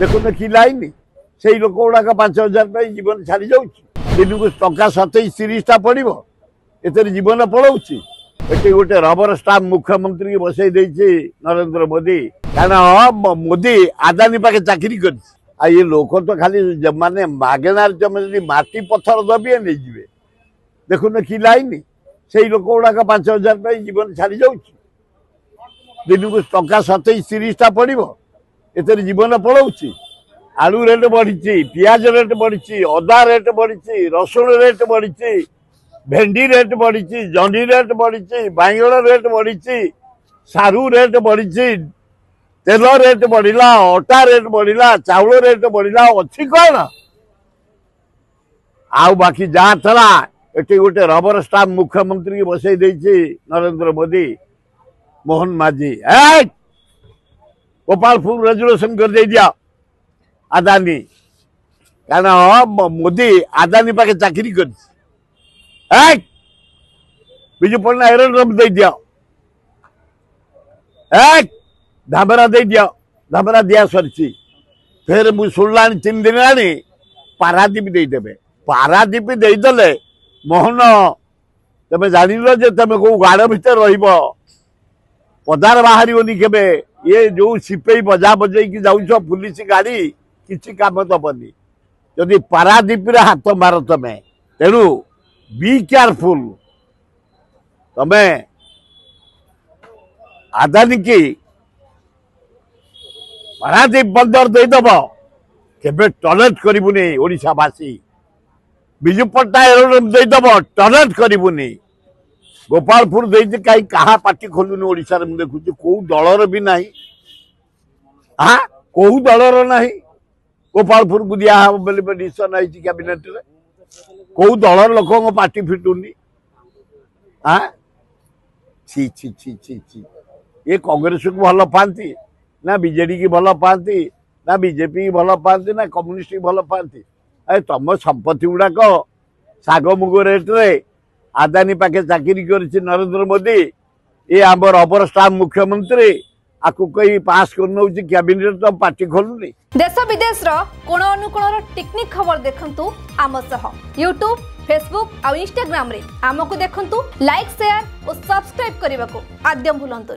ଦେଖୁନ କି ଲାଇନ୍ ସେଇ ଲୋକ ଗୁଡ଼ାକ ପାଞ୍ଚ ହଜାର ପାଇଁ ଜୀବନ ଛାଡ଼ି ଯାଉଛି ଦିନକୁ ଟଙ୍କା ସତେଇଶ ତିରିଶଟା ପଡ଼ିବ ଏଥିରେ ଜୀବନ ପଳଉଛି ଏଠି ଗୋଟେ ରବର ଷ୍ଟାମ୍ପ ମୁଖ୍ୟମନ୍ତ୍ରୀକି ବସେଇ ଦେଇଛି ନରେନ୍ଦ୍ର ମୋଦି କାରଣ ମୋଦି ଆଦାନୀ ପାଖେ ଚାକିରି କରିଛି ଆଉ ଏ ଲୋକ ତ ଖାଲି ମାନେ ମାଗେଣାରେ ଯଦି ମାଟି ପଥର ଦବି ନେଇଯିବେ ଦେଖୁନ କି ଲାଇନ୍ ସେଇ ଲୋକ ଗୁଡ଼ାକ ପାଞ୍ଚ ହଜାର ପାଇଁ ଜୀବନ ଛାଡ଼ି ଯାଉଛି ଦିନକୁ ଟଙ୍କା ସତେଇଶ ତିରିଶଟା ପଡ଼ିବ ଏଥିରେ ଜୀବନ ପଳାଉଛି ଆଳୁ ରେଟ୍ ବଢ଼ିଛି ପିଆଜ ରେଟ୍ ବଢ଼ିଛି ଅଦା ରେଟ୍ ବଢ଼ିଛି ରସୁଣ ରେଟ୍ ବଢ଼ିଛି ଭେଣ୍ଡି ରେଟ୍ ବଢ଼ିଛି ଜହ୍ନି ରେଟ୍ ବଢ଼ିଛି ବାଇଗଣ ରେଟ୍ ବଢ଼ିଛି ସାରୁ ରେଟ୍ ବଢ଼ିଛି ତେଲ ରେଟ୍ ବଢ଼ିଲା ଅଟା ରେଟ୍ ବଢ଼ିଲା ଚାଉଳ ରେଟ୍ ବଢ଼ିଲା ଅଛି କ'ଣ ଆଉ ବାକି ଯାହା ଥିଲା ଏଠି ଗୋଟେ ରବର ଷ୍ଟାମ୍ପ ମୁଖ୍ୟମନ୍ତ୍ରୀ ବସେଇ ଦେଇଛି ନରେନ୍ଦ୍ର ମୋଦି ମୋହନ ମାଝୀ गोपालपुर रेजोल्यूशन कर दे दिया अदानी क्या मोदी अदानी पाके चाकरी कर बीजू पड़ना आयरन रब दे दिया एक धाबरा दे दिया धाबरा दिया सरची फिर मुसुड़ला तीन दिन पारादीप देदेवे पारादीप देदेले मोहन तुम्हें जान जे तुम कौ गाड़ भितर रदार बाहर केवे ये जो सीपे बजा बजे जाऊ पुलिस गाड़ी किसी काम दबनी जदि पारादीप हाथ मार तुम्हें तेणु बी केयरफुल तुम्हें आदानी की पारादीप बंदर देदेब केवे टनेट करसी विजु पट्टा एरोड्रोम देदेब टनेट करूनी ଗୋପାଳପୁର ଦେଇଛି କାହିଁ କାହା ପାର୍ଟି ଖୋଲୁନି ଓଡ଼ିଶାରେ ମୁଁ ଦେଖୁଛି କେଉଁ ଦଳର ବି ନାହିଁ ହଁ କେଉଁ ଦଳର ନାହିଁ ଗୋପାଳପୁରକୁ ଦିଆହେବ ବୋଲି ଡିସିସନ୍ ହେଇଛି କ୍ୟାବିନେଟ୍ରେ କେଉଁ ଦଳର ଲୋକଙ୍କ ପାର୍ଟି ଫିଟୁନି ହଁ ଛି ଛି ଛି ଛି ଛି ଏ କଂଗ୍ରେସକୁ ଭଲ ପାଆନ୍ତି ନା ବିଜେଡ଼ିକି ଭଲ ପାଆନ୍ତି ନା ବିଜେପିକି ଭଲ ପାଆନ୍ତି ନା କମ୍ୟୁନିଷ୍ଟକି ଭଲ ପାଆନ୍ତି ଏ ତମ ସମ୍ପତ୍ତି ଗୁଡ଼ାକ ଶାଗ ମୁଗ ରେଟ୍ରେ আদানি পাখে চাকরি করেছে নরেন্দ্র মোদী এ আমার অপর স্টাফ মুখ্যমন্ত্রী আকু কই পাস করে নেউছি ক্যাবিনেট তো পার্টি খোলুনি দেশ বিদেশর কোণ অনুকোণর টেকনিক খবর দেখন্তু আম সহ ইউটিউব ফেসবুক আর ইনস্টাগ্রাম রে আমাকু দেখন্তু লাইক শেয়ার ও সাবস্ক্রাইব করিবাকু আদ্যম ভুলন্তনি